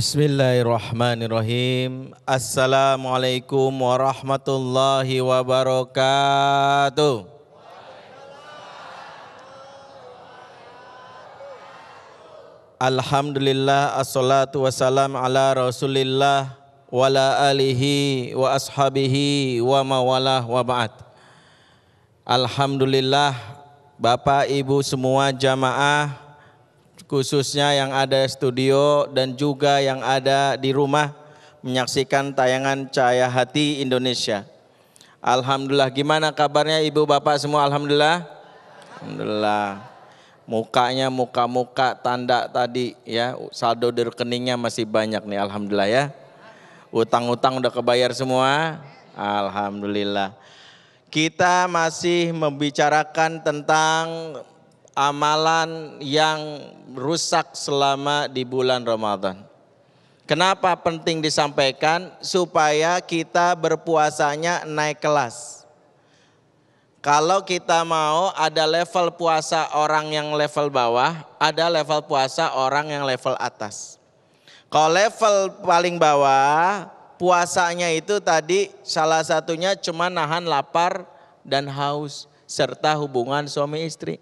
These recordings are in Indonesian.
Bismillahirrahmanirrahim. Assalamualaikum warahmatullahi wabarakatuh. Alhamdulillah assalatu wassalam ala rasulillah wala alihi wa ashabihi wa mawalah wa ba'd. Alhamdulillah Bapak Ibu semua jamaah khususnya yang ada studio dan juga yang ada di rumah menyaksikan tayangan Cahaya Hati Indonesia. Alhamdulillah, gimana kabarnya Ibu Bapak semua? Alhamdulillah. Alhamdulillah. Mukanya muka-muka tanda tadi ya, saldo di rekeningnya masih banyak nih alhamdulillah ya. Utang-utang udah kebayar semua. Alhamdulillah. Kita masih membicarakan tentang amalan yang rusak selama di bulan Ramadan. Kenapa penting disampaikan? Supaya kita berpuasanya naik kelas. Kalau kita mau ada level puasa orang yang level bawah, ada level puasa orang yang level atas. Kalau level paling bawah, puasanya itu tadi salah satunya cuma nahan lapar dan haus serta hubungan suami istri.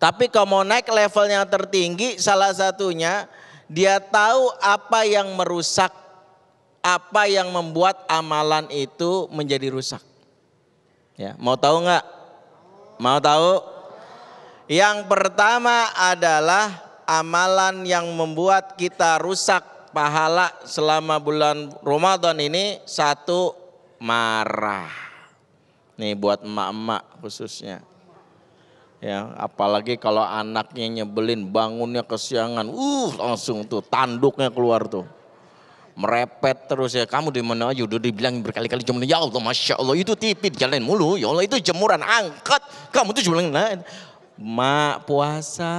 Tapi kalau mau naik level yang tertinggi salah satunya dia tahu apa yang merusak, apa yang membuat amalan itu menjadi rusak. Ya, mau tahu nggak? Mau tahu? Yang pertama adalah amalan yang membuat kita rusak pahala selama bulan Ramadan ini satu marah. Nih buat emak-emak khususnya ya apalagi kalau anaknya nyebelin bangunnya kesiangan uh langsung tuh tanduknya keluar tuh merepet terus ya kamu di mana aja udah dibilang berkali-kali cuma ya Allah masya Allah itu tipit jalan mulu ya Allah itu jemuran angkat kamu tuh cuma nah, mak puasa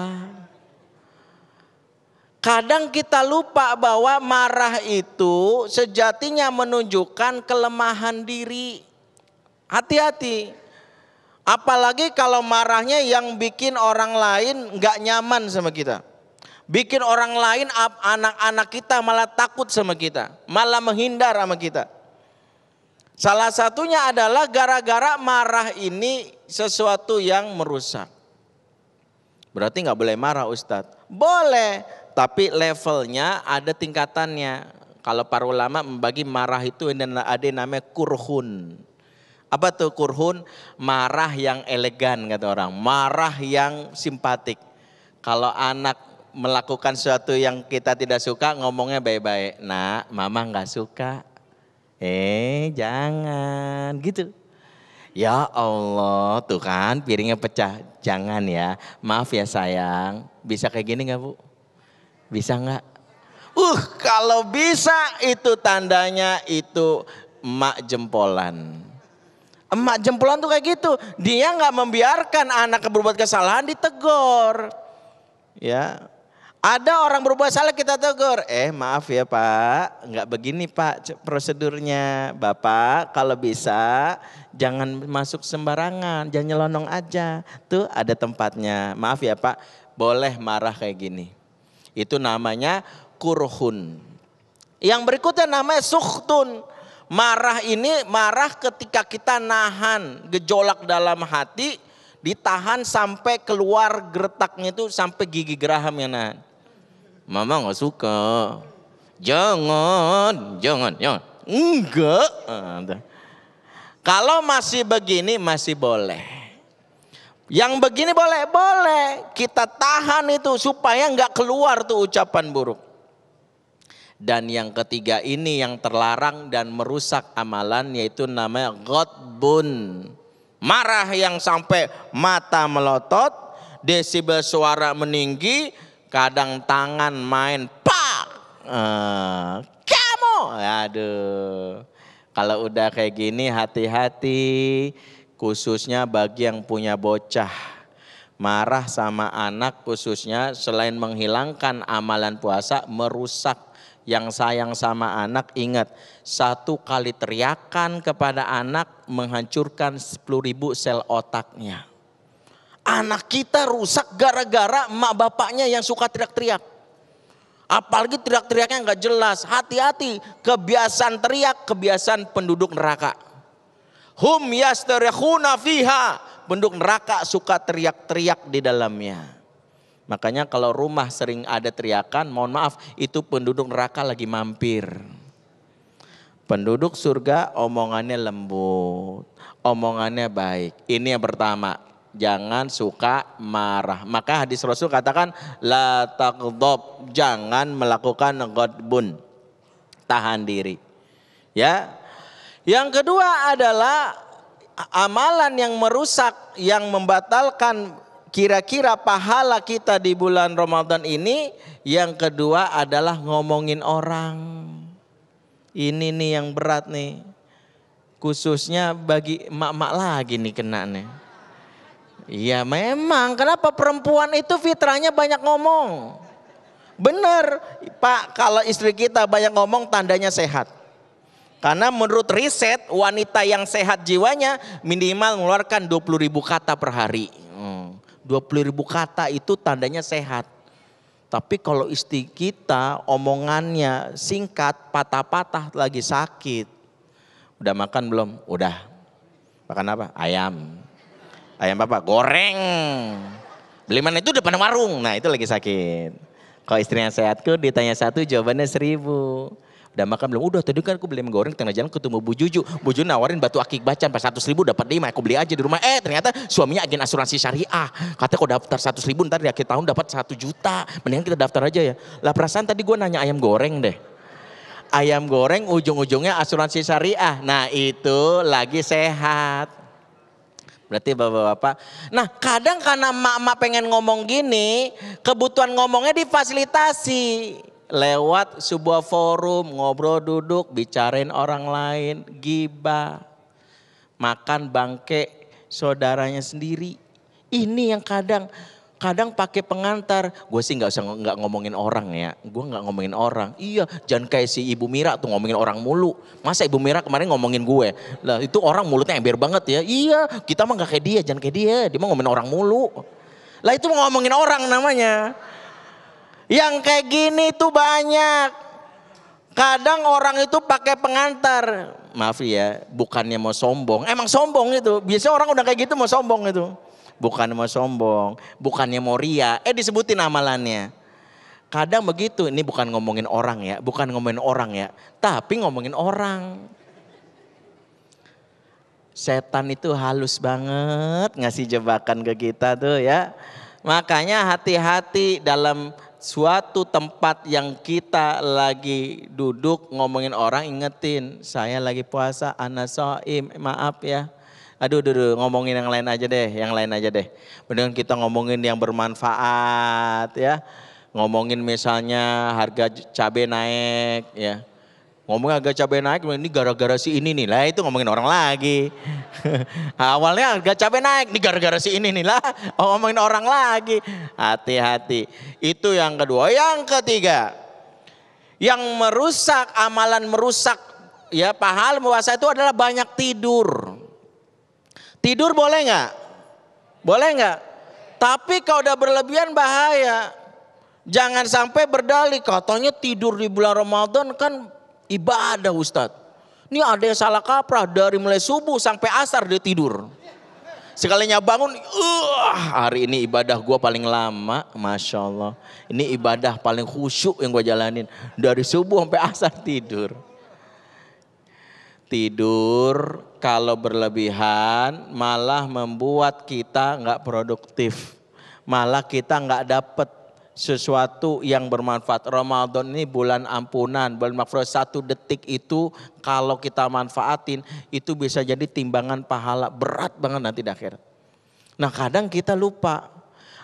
Kadang kita lupa bahwa marah itu sejatinya menunjukkan kelemahan diri. Hati-hati. Apalagi kalau marahnya yang bikin orang lain nggak nyaman sama kita. Bikin orang lain anak-anak kita malah takut sama kita, malah menghindar sama kita. Salah satunya adalah gara-gara marah ini sesuatu yang merusak. Berarti nggak boleh marah Ustadz. Boleh, tapi levelnya ada tingkatannya. Kalau para ulama membagi marah itu ada yang namanya kurhun apa tuh kurhun? Marah yang elegan kata orang, marah yang simpatik. Kalau anak melakukan sesuatu yang kita tidak suka, ngomongnya baik-baik. Nah, mama nggak suka. Eh, jangan gitu. Ya Allah, tuh kan piringnya pecah. Jangan ya, maaf ya sayang. Bisa kayak gini nggak bu? Bisa nggak? Uh, kalau bisa itu tandanya itu mak jempolan. Emak jempolan tuh kayak gitu. Dia nggak membiarkan anak berbuat kesalahan ditegur. Ya, ada orang berbuat salah kita tegur. Eh maaf ya pak, nggak begini pak prosedurnya. Bapak kalau bisa jangan masuk sembarangan, jangan nyelonong aja. Tuh ada tempatnya. Maaf ya pak, boleh marah kayak gini. Itu namanya kurhun. Yang berikutnya namanya suhtun. Marah ini marah ketika kita nahan gejolak dalam hati, ditahan sampai keluar gertaknya itu sampai gigi geraham ya nahan. Mama nggak suka. Jangan, jangan, jangan. Enggak. Ah, Kalau masih begini masih boleh. Yang begini boleh, boleh. Kita tahan itu supaya nggak keluar tuh ucapan buruk. Dan yang ketiga ini yang terlarang dan merusak amalan yaitu namanya ghadbun. Marah yang sampai mata melotot, desibel suara meninggi, kadang tangan main pak. Eh, kamu, aduh. Kalau udah kayak gini hati-hati, khususnya bagi yang punya bocah marah sama anak khususnya selain menghilangkan amalan puasa merusak yang sayang sama anak ingat satu kali teriakan kepada anak menghancurkan 10 ribu sel otaknya. Anak kita rusak gara-gara emak bapaknya yang suka teriak-teriak. Apalagi teriak-teriaknya nggak jelas. Hati-hati kebiasaan teriak, kebiasaan penduduk neraka. Hum yasterikhuna fiha. Penduduk neraka suka teriak-teriak di dalamnya. Makanya kalau rumah sering ada teriakan, mohon maaf, itu penduduk neraka lagi mampir. Penduduk surga omongannya lembut, omongannya baik. Ini yang pertama, jangan suka marah. Maka hadis Rasul katakan, la taqdob, jangan melakukan godbun. Tahan diri. Ya, yang kedua adalah amalan yang merusak, yang membatalkan kira-kira pahala kita di bulan Ramadan ini yang kedua adalah ngomongin orang. Ini nih yang berat nih. Khususnya bagi emak-emak lagi nih kena nih. Iya memang, kenapa perempuan itu fitrahnya banyak ngomong? Benar, Pak, kalau istri kita banyak ngomong tandanya sehat. Karena menurut riset, wanita yang sehat jiwanya minimal mengeluarkan 20 ribu kata per hari. 20 ribu kata itu tandanya sehat. Tapi kalau istri kita omongannya singkat, patah-patah lagi sakit. Udah makan belum? Udah. Makan apa? Ayam. Ayam apa? Goreng. Beli mana itu depan warung. Nah itu lagi sakit. Kalau istrinya sehatku ditanya satu jawabannya seribu udah makan belum udah tadi kan aku beli goreng tengah jalan ketemu Bu Juju Bu Juju nawarin batu akik bacan pas 100 ribu dapat 5 aku beli aja di rumah eh ternyata suaminya agen asuransi syariah Katanya kau daftar 100 ribu ntar di akhir tahun dapat 1 juta mendingan kita daftar aja ya lah perasaan tadi gue nanya ayam goreng deh ayam goreng ujung-ujungnya asuransi syariah nah itu lagi sehat Berarti bapak-bapak. Nah kadang karena emak-emak pengen ngomong gini, kebutuhan ngomongnya difasilitasi lewat sebuah forum, ngobrol duduk, bicarain orang lain, giba, makan bangke saudaranya sendiri. Ini yang kadang kadang pakai pengantar. Gue sih nggak usah nggak ngomongin orang ya. Gue nggak ngomongin orang. Iya, jangan kayak si Ibu Mira tuh ngomongin orang mulu. Masa Ibu Mira kemarin ngomongin gue? Lah itu orang mulutnya ember banget ya. Iya, kita mah nggak kayak dia, jangan kayak dia. Dia mah ngomongin orang mulu. Lah itu ngomongin orang namanya. Yang kayak gini tuh banyak. Kadang orang itu pakai pengantar. Maaf ya, bukannya mau sombong. Emang sombong itu. Biasanya orang udah kayak gitu mau sombong itu. Bukan mau sombong, bukannya mau ria. Eh disebutin amalannya. Kadang begitu, ini bukan ngomongin orang ya, bukan ngomongin orang ya, tapi ngomongin orang. Setan itu halus banget ngasih jebakan ke kita tuh ya. Makanya hati-hati dalam suatu tempat yang kita lagi duduk ngomongin orang ingetin saya lagi puasa anasoim maaf ya aduh, aduh, aduh ngomongin yang lain aja deh yang lain aja deh mendingan kita ngomongin yang bermanfaat ya ngomongin misalnya harga cabai naik ya Ngomong harga cabai naik, ini gara-gara si ini nih. Lah itu ngomongin orang lagi. Awalnya harga cabai naik, ini gara-gara si ini nih. Lah ngomongin orang lagi. Hati-hati. Itu yang kedua. Yang ketiga. Yang merusak, amalan merusak ya pahal puasa itu adalah banyak tidur. Tidur boleh nggak? Boleh nggak? Tapi kalau udah berlebihan bahaya. Jangan sampai berdalih Katanya tidur di bulan Ramadan kan Ibadah Ustadz. Ini ada yang salah kaprah dari mulai subuh sampai asar dia tidur. Sekalinya bangun, uh, hari ini ibadah gue paling lama, Masya Allah. Ini ibadah paling khusyuk yang gue jalanin. Dari subuh sampai asar tidur. Tidur kalau berlebihan malah membuat kita nggak produktif. Malah kita nggak dapet sesuatu yang bermanfaat. Ramadan ini bulan ampunan, bulan makfirah. Satu detik itu kalau kita manfaatin itu bisa jadi timbangan pahala berat banget nanti di akhirat. Nah kadang kita lupa.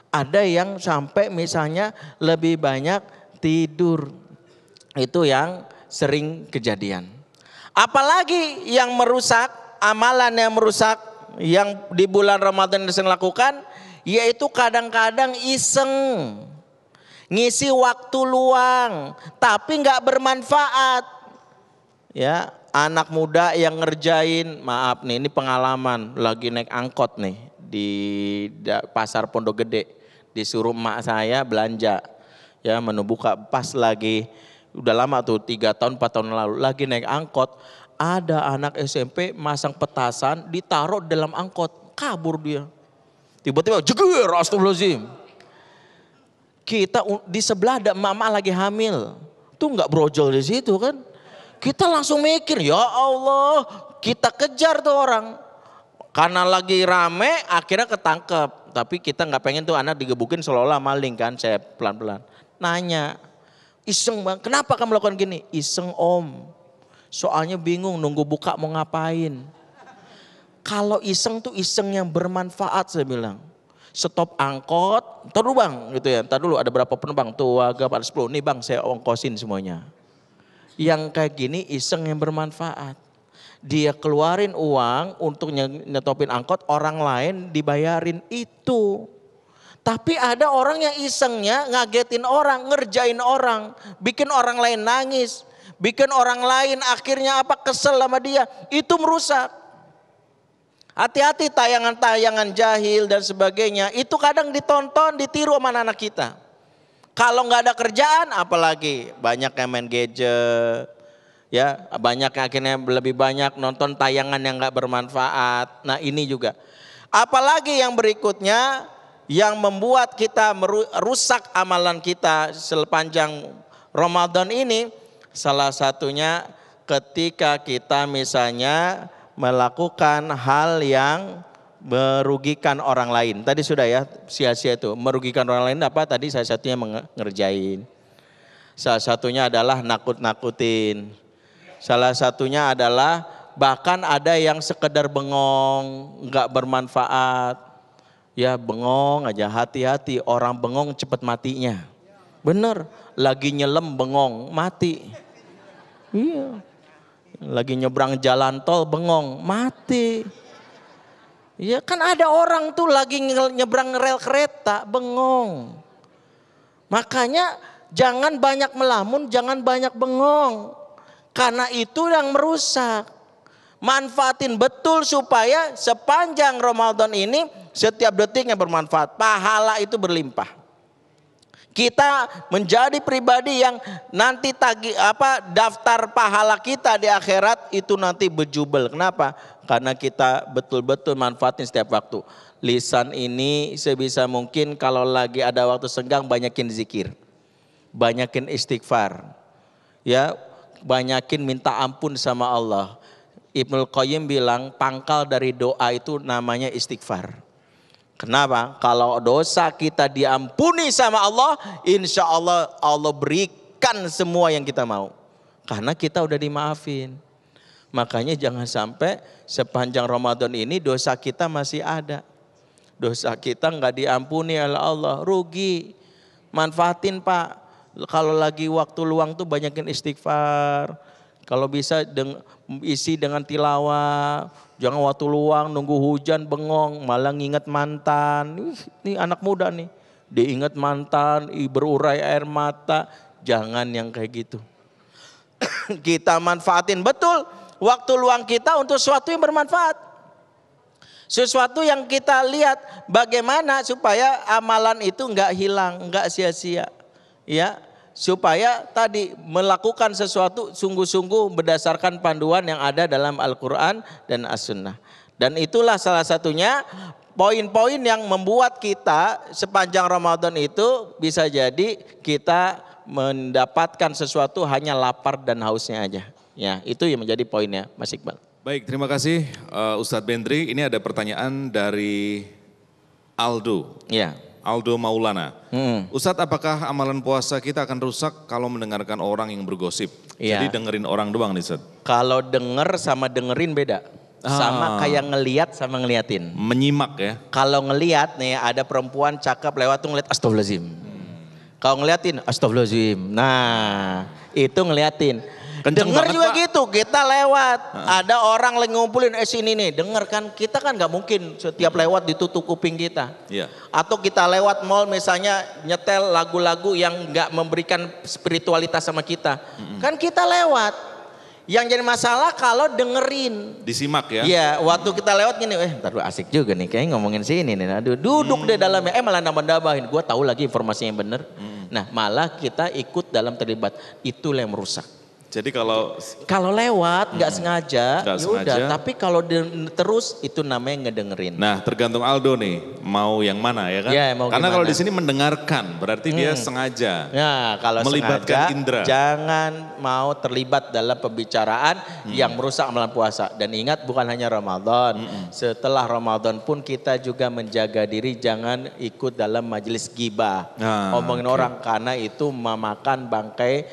Ada yang sampai misalnya lebih banyak tidur. Itu yang sering kejadian. Apalagi yang merusak, amalan yang merusak yang di bulan Ramadan yang sering lakukan yaitu kadang-kadang iseng ngisi waktu luang, tapi nggak bermanfaat. Ya, anak muda yang ngerjain, maaf nih, ini pengalaman lagi naik angkot nih di pasar Pondok Gede, disuruh emak saya belanja, ya menu buka pas lagi udah lama tuh tiga tahun empat tahun lalu lagi naik angkot ada anak SMP masang petasan ditaruh dalam angkot kabur dia tiba-tiba jeger astagfirullahaladzim kita di sebelah ada mama lagi hamil. Tuh nggak brojol di situ kan. Kita langsung mikir, ya Allah, kita kejar tuh orang. Karena lagi rame, akhirnya ketangkep. Tapi kita nggak pengen tuh anak digebukin seolah-olah maling kan. Saya pelan-pelan nanya, iseng bang, kenapa kamu melakukan gini? Iseng om, soalnya bingung nunggu buka mau ngapain. Kalau iseng tuh iseng yang bermanfaat saya bilang stop angkot, terus bang gitu ya, entar dulu ada berapa penumpang, tuh agak ada 10, nih bang saya ongkosin semuanya. Yang kayak gini iseng yang bermanfaat. Dia keluarin uang untuk nyetopin angkot, orang lain dibayarin itu. Tapi ada orang yang isengnya ngagetin orang, ngerjain orang, bikin orang lain nangis, bikin orang lain akhirnya apa kesel sama dia, itu merusak. Hati-hati tayangan-tayangan jahil dan sebagainya. Itu kadang ditonton, ditiru sama anak kita. Kalau nggak ada kerjaan, apalagi banyak yang main gadget, ya banyak akhirnya lebih banyak nonton tayangan yang nggak bermanfaat. Nah ini juga. Apalagi yang berikutnya yang membuat kita merusak amalan kita sepanjang Ramadan ini salah satunya ketika kita misalnya melakukan hal yang merugikan orang lain. Tadi sudah ya sia-sia itu. Merugikan orang lain apa? Tadi salah satunya mengerjain. Salah satunya adalah nakut-nakutin. Salah satunya adalah bahkan ada yang sekedar bengong, nggak bermanfaat. Ya bengong aja, hati-hati. Orang bengong cepat matinya. Bener, lagi nyelam bengong, mati. Iya. Lagi nyebrang jalan tol bengong, mati. Ya kan ada orang tuh lagi nyebrang rel kereta bengong. Makanya jangan banyak melamun, jangan banyak bengong. Karena itu yang merusak. Manfaatin betul supaya sepanjang Ramadan ini setiap detiknya bermanfaat. Pahala itu berlimpah. Kita menjadi pribadi yang nanti tagi apa daftar pahala kita di akhirat itu nanti berjubel. Kenapa? Karena kita betul-betul manfaatin setiap waktu. Lisan ini sebisa mungkin kalau lagi ada waktu senggang banyakin zikir. Banyakin istighfar. Ya, banyakin minta ampun sama Allah. Ibnu Qayyim bilang pangkal dari doa itu namanya istighfar. Kenapa? Kalau dosa kita diampuni sama Allah, insya Allah Allah berikan semua yang kita mau. Karena kita udah dimaafin. Makanya jangan sampai sepanjang Ramadan ini dosa kita masih ada. Dosa kita nggak diampuni oleh Allah, rugi. Manfaatin Pak, kalau lagi waktu luang tuh banyakin istighfar. Kalau bisa deng isi dengan tilawah, Jangan waktu luang nunggu hujan bengong malah nginget mantan. Ini anak muda nih. Diingat mantan, berurai air mata. Jangan yang kayak gitu. kita manfaatin betul waktu luang kita untuk sesuatu yang bermanfaat. Sesuatu yang kita lihat bagaimana supaya amalan itu nggak hilang, nggak sia-sia. Ya, supaya tadi melakukan sesuatu sungguh-sungguh berdasarkan panduan yang ada dalam Al-Qur'an dan As-Sunnah. Dan itulah salah satunya poin-poin yang membuat kita sepanjang Ramadan itu bisa jadi kita mendapatkan sesuatu hanya lapar dan hausnya aja. Ya, itu yang menjadi poinnya, Mas Iqbal. Baik, terima kasih uh, Ustadz Bendri. Ini ada pertanyaan dari Aldo. Ya. Aldo Maulana. Hmm. Ustadz apakah amalan puasa kita akan rusak kalau mendengarkan orang yang bergosip? Ya. Jadi dengerin orang doang nih Ustadz. Kalau denger sama dengerin beda. Ah. Sama kayak ngeliat sama ngeliatin. Menyimak ya. Kalau ngeliat nih ada perempuan cakep lewat tuh ngeliat astagfirullahaladzim. Hmm. Kalau ngeliatin astagfirullahaladzim. Nah itu ngeliatin kenceng Dengar juga Pak. gitu, kita lewat. Uh. Ada orang lagi ngumpulin es eh, ini nih, denger kan. Kita kan nggak mungkin setiap lewat ditutup kuping kita. Yeah. Atau kita lewat mall misalnya nyetel lagu-lagu yang nggak memberikan spiritualitas sama kita. Mm -hmm. Kan kita lewat. Yang jadi masalah kalau dengerin. Disimak ya? Iya, waktu kita lewat gini, eh ntar asik juga nih kayaknya ngomongin sini nih. Aduh, duduk hmm. deh dalamnya. Eh malah nambah-nambahin. Gue tahu lagi informasinya yang bener. Hmm. Nah malah kita ikut dalam terlibat. Itulah yang merusak. Jadi kalau kalau lewat nggak hmm, sengaja, ya udah. Tapi kalau terus itu namanya ngedengerin. Nah, tergantung Aldo nih mau yang mana ya kan? Ya, mau Karena kalau di sini mendengarkan berarti hmm. dia sengaja. Nah, kalau melibatkan sengaja, indera. Jangan mau terlibat dalam pembicaraan hmm. yang merusak malam puasa. Dan ingat bukan hanya Ramadan. Hmm. Setelah Ramadan pun kita juga menjaga diri jangan ikut dalam majelis gibah. Nah, omongin okay. orang karena itu memakan bangkai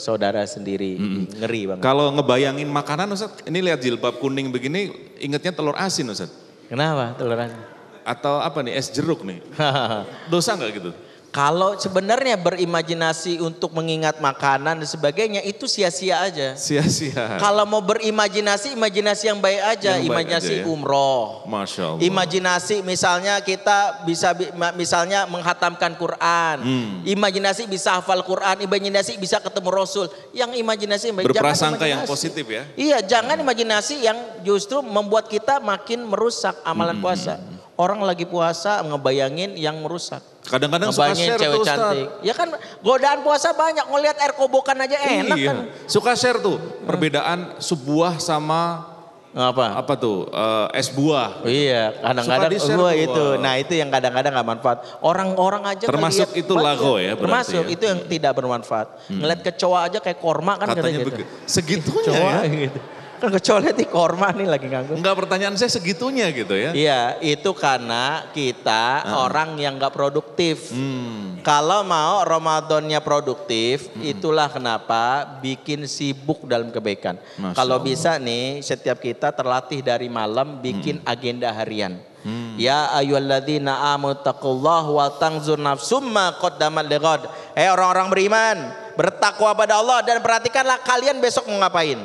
saudara sendiri. Mm-mm. Ngeri banget. Kalau ngebayangin makanan Ustaz, ini lihat jilbab kuning begini ingetnya telur asin Ustaz. Kenapa telur asin? Atau apa nih es jeruk nih? Dosa nggak gitu? Kalau sebenarnya berimajinasi untuk mengingat makanan dan sebagainya itu sia-sia aja. Sia-sia. Kalau mau berimajinasi, imajinasi yang baik aja, yang baik imajinasi aja ya? umroh. Masya Allah. Imajinasi misalnya kita bisa misalnya menghatamkan Quran, hmm. imajinasi bisa hafal Quran, imajinasi bisa ketemu Rasul. Yang imajinasi yang baik. Berprasangka yang positif ya. Iya, jangan hmm. imajinasi yang justru membuat kita makin merusak amalan hmm. puasa. Orang lagi puasa ngebayangin yang merusak. Kadang-kadang suka share cewek tuh cantik. Ustaz. Ya kan godaan puasa banyak. Ngelihat air kobokan aja enak iya. kan. Suka share tuh perbedaan sebuah sama apa? Apa tuh? Uh, es buah. Iya, kadang-kadang -kadang buah. itu. Nah, itu yang kadang-kadang gak manfaat. Orang-orang aja termasuk ngeliat, itu lago ya Termasuk ya? itu yang tidak bermanfaat. Hmm. Ngeliat kecoa aja kayak korma kan katanya, gitu. Segitunya kecoa, ya. gitu. Kan kecuali di korma nih lagi nganggur. Enggak pertanyaan saya segitunya gitu ya. Iya, itu karena kita hmm. orang yang enggak produktif. Hmm. Kalau mau Ramadannya produktif, hmm. itulah kenapa bikin sibuk dalam kebaikan. Kalau bisa nih setiap kita terlatih dari malam bikin hmm. agenda harian. Hmm. Ya ayyuhalladzina amanu taqullaha wa tanzur nafsum ma qaddamat lighad. Hei eh, orang-orang beriman, bertakwa pada Allah dan perhatikanlah kalian besok mau ngapain.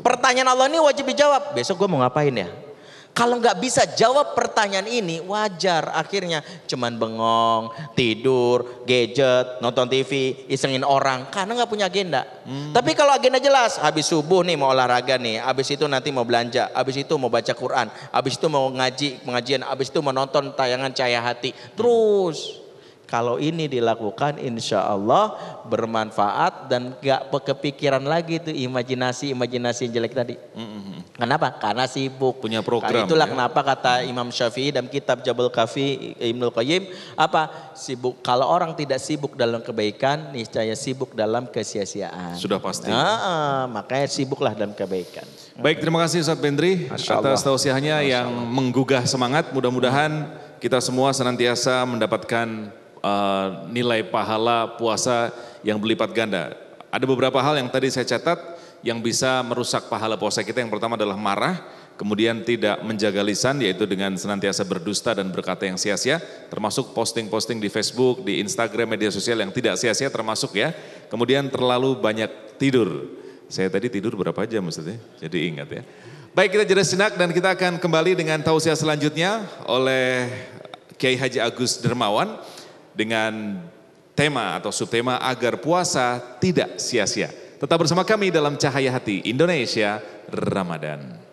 Pertanyaan Allah ini wajib dijawab. Besok gue mau ngapain ya? Kalau nggak bisa jawab pertanyaan ini, wajar akhirnya cuman bengong, tidur, gadget, nonton TV, isengin orang karena nggak punya agenda. Hmm. Tapi kalau agenda jelas, habis subuh nih mau olahraga nih, habis itu nanti mau belanja, habis itu mau baca Quran, habis itu mau ngaji pengajian, habis itu mau nonton tayangan cahaya hati, terus. Kalau ini dilakukan insya Allah bermanfaat dan gak kepikiran lagi tuh imajinasi-imajinasi jelek tadi. Mm-hmm. Kenapa? Karena sibuk. Punya program. Karena itulah ya? kenapa kata Imam Syafi'i dan kitab Jabal Kafi Ibnu Qayyim apa sibuk kalau orang tidak sibuk dalam kebaikan niscaya sibuk dalam kesia-siaan. Sudah pasti. Nah, makanya sibuklah dalam kebaikan. Baik, terima kasih Ustaz Bendri atas tausiahnya yang menggugah semangat. Mudah-mudahan kita semua senantiasa mendapatkan Eh, nilai pahala puasa yang berlipat ganda. Ada beberapa hal yang tadi saya catat yang bisa merusak pahala puasa kita. Yang pertama adalah marah, kemudian tidak menjaga lisan yaitu dengan senantiasa berdusta dan berkata yang sia-sia, termasuk posting-posting di Facebook, di Instagram, media sosial yang tidak sia-sia termasuk ya. Kemudian terlalu banyak tidur. Saya tadi tidur berapa jam maksudnya? Jadi ingat ya. Baik kita jeda senak dan kita akan kembali dengan tausiah selanjutnya oleh Kiai Haji Agus Dermawan dengan tema atau subtema agar puasa tidak sia-sia. Tetap bersama kami dalam Cahaya Hati Indonesia Ramadan.